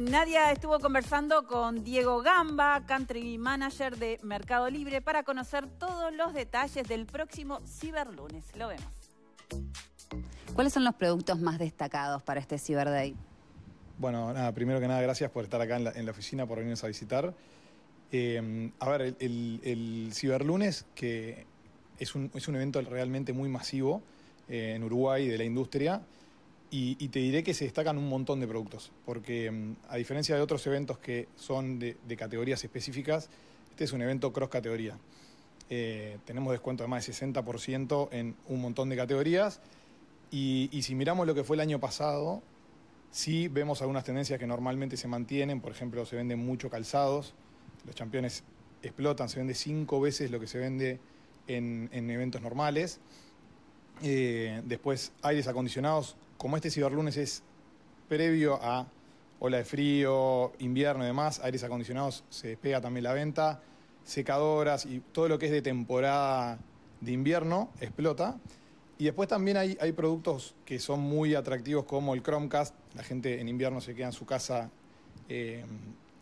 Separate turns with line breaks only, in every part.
Nadia estuvo conversando con Diego Gamba, country manager de Mercado Libre, para conocer todos los detalles del próximo Ciberlunes. Lo vemos. ¿Cuáles son los productos más destacados para este Cyber Day?
Bueno, nada, primero que nada, gracias por estar acá en la, oficina, por venirnos a visitar. Em, a ver, el, Ciberlunes, que es un, evento realmente muy masivo eh, en Uruguay de la industria, y, te diré que se destacan un montón de productos, porque mm, a diferencia de otros eventos que son de, categorías específicas, este es un evento cross categoría. Eh, tenemos descuento de más de 60% en un montón de categorías. Y, si miramos lo que fue el año pasado, sí vemos algunas tendencias que normalmente se mantienen. Por ejemplo, se venden mucho calzados, los campeones explotan, se vende cinco veces lo que se vende en eventos normales. Eh, después aires acondicionados, como este ciberlunes es previo a ola de frío, invierno y demás, aires acondicionados se despega también la venta, secadoras y todo lo que es de temporada de invierno explota. Y después también hay, productos que son muy atractivos como el Chromecast, la gente en invierno se queda en su casa eh,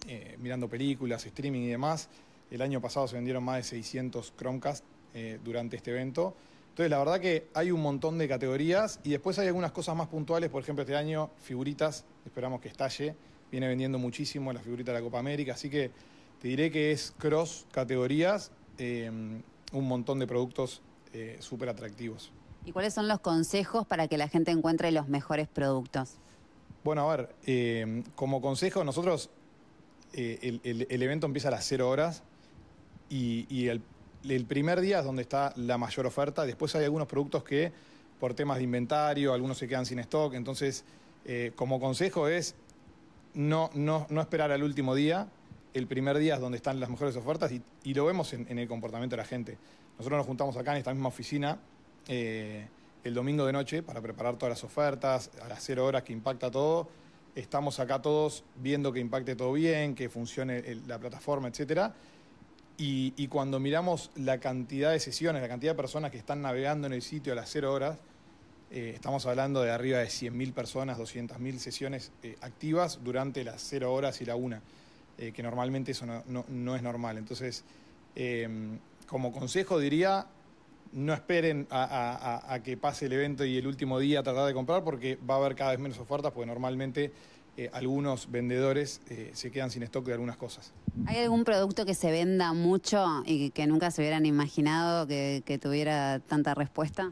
eh, mirando películas, streaming y demás. El año pasado se vendieron más de 600 Chromecast durante este evento. Entonces, la verdad que hay un montón de categorías y después hay algunas cosas más puntuales. Por ejemplo, este año, figuritas, esperamos que estalle. Viene vendiendo muchísimo la figurita de la Copa América. Así que te diré que es cross categorías, eh, un montón de productos eh, súper atractivos.
¿Y cuáles son los consejos para que la gente encuentre los mejores productos?
Bueno, a ver, eh, como consejo, nosotros el, evento empieza a las 0 horas. y, el el primer día es donde está la mayor oferta, después hay algunos productos que por temas de inventario, algunos se quedan sin stock, entonces eh, como consejo es no, esperar al último día, el primer día es donde están las mejores ofertas y, lo vemos en, el comportamiento de la gente. Nosotros nos juntamos acá en esta misma oficina eh, el domingo de noche para preparar todas las ofertas, a las cero horas que impacta todo. Estamos acá todos viendo que impacte todo bien, que funcione la plataforma, etcétera y, cuando miramos la cantidad de sesiones, la cantidad de personas que están navegando en el sitio a las 0 horas, eh, estamos hablando de arriba de 100.000 personas, 200.000 sesiones eh, activas durante las 0 horas y la una, eh, que normalmente eso no, es normal. Entonces, em, como consejo diría, no esperen a, a, que pase el evento y el último día tratar de comprar porque va a haber cada vez menos ofertas, porque normalmente eh, algunos vendedores eh, se quedan sin stock de algunas cosas.
¿Hay algún producto que se venda mucho y que nunca se hubieran imaginado que, tuviera tanta respuesta?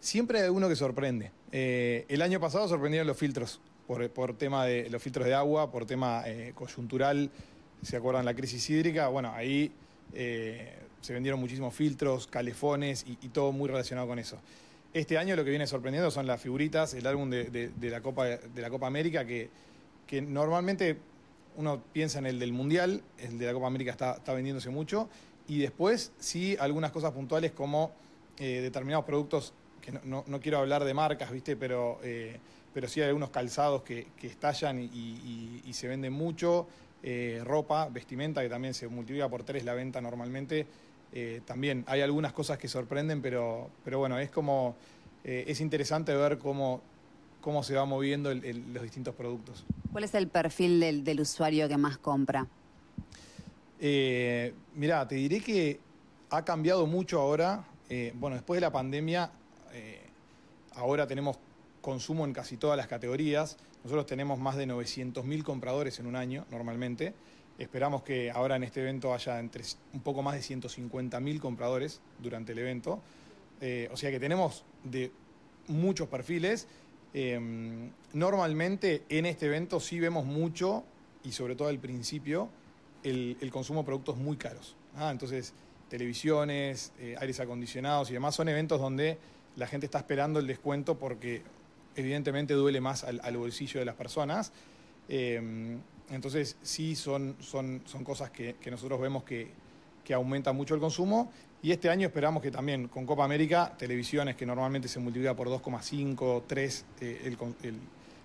Siempre hay alguno que sorprende. Eh, el año pasado sorprendieron los filtros, por, tema de los filtros de agua, por tema coyuntural, ¿se acuerdan la crisis hídrica? Bueno, ahí se vendieron muchísimos filtros, calefones y todo muy relacionado con eso. Este año lo que viene sorprendiendo son las figuritas, el álbum de, la, Copa, de la Copa América, que, normalmente uno piensa en el del Mundial, el de la Copa América está, vendiéndose mucho, y después sí algunas cosas puntuales como eh, determinados productos, que no, quiero hablar de marcas, ¿viste? Pero, eh, pero sí hay algunos calzados que, estallan y, se venden mucho, eh, ropa, vestimenta, que también se multiplica por tres la venta normalmente, eh, también hay algunas cosas que sorprenden, pero, bueno, es como eh, es interesante ver cómo, se va moviendo los distintos productos.
¿Cuál es el perfil del, usuario que más compra?
Eh, mirá, te diré que ha cambiado mucho ahora. Eh, bueno, después de la pandemia, ahora tenemos consumo en casi todas las categorías. Nosotros tenemos más de 900.000 compradores en un año normalmente. Esperamos que ahora en este evento haya entre un poco más de 150.000 compradores durante el evento. Eh, o sea que tenemos de muchos perfiles. Em, normalmente en este evento sí vemos mucho, y sobre todo al principio, el, consumo de productos muy caros. Ah, entonces, televisiones, eh, aires acondicionados y demás son eventos donde la gente está esperando el descuento porque evidentemente duele más al bolsillo de las personas. Em, entonces sí son, son, cosas que, nosotros vemos que, que aumenta mucho el consumo y este año esperamos que también con Copa América, televisiones que normalmente se multiplica por 2,5, 3 eh,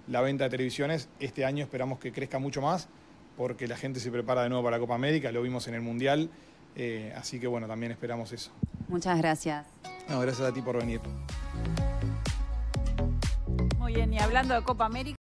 la venta de televisiones, este año esperamos que crezca mucho más porque la gente se prepara de nuevo para Copa América, lo vimos en el Mundial, eh, así que bueno, también esperamos eso.
Muchas gracias.
No, gracias a ti por venir.
Muy bien, y hablando de Copa América...